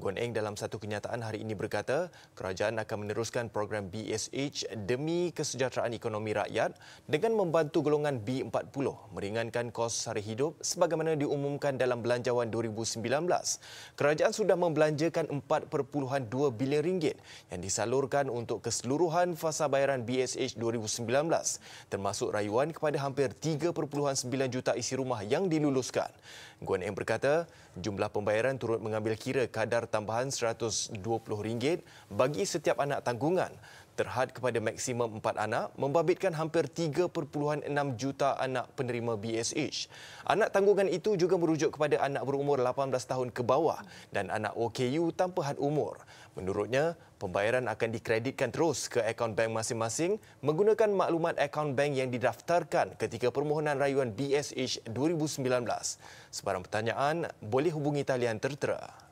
Gun Eng dalam satu kenyataan hari ini berkata, kerajaan akan meneruskan program BSH demi kesejahteraan ekonomi rakyat dengan membantu golongan B40 meringankan kos sara hidup sebagaimana diumumkan dalam belanjawan 2019. Kerajaan sudah membelanjakan 4.2 bilion ringgit yang disalurkan untuk keseluruhan fasa bayaran BSH 2019 termasuk rayuan kepada hampir 3.9 juta isi rumah yang diluluskan. Guan Eng berkata, jumlah pembayaran turut mengambil kira kadar membayar tambahan RM120 bagi setiap anak tanggungan. Terhad kepada maksimum empat anak, membabitkan hampir 3.6 juta anak penerima BSH. Anak tanggungan itu juga merujuk kepada anak berumur 18 tahun ke bawah dan anak OKU tanpa had umur. Menurutnya, pembayaran akan dikreditkan terus ke akaun bank masing-masing menggunakan maklumat akaun bank yang didaftarkan ketika permohonan rayuan BSH 2019. Sebarang pertanyaan, boleh hubungi talian tertera.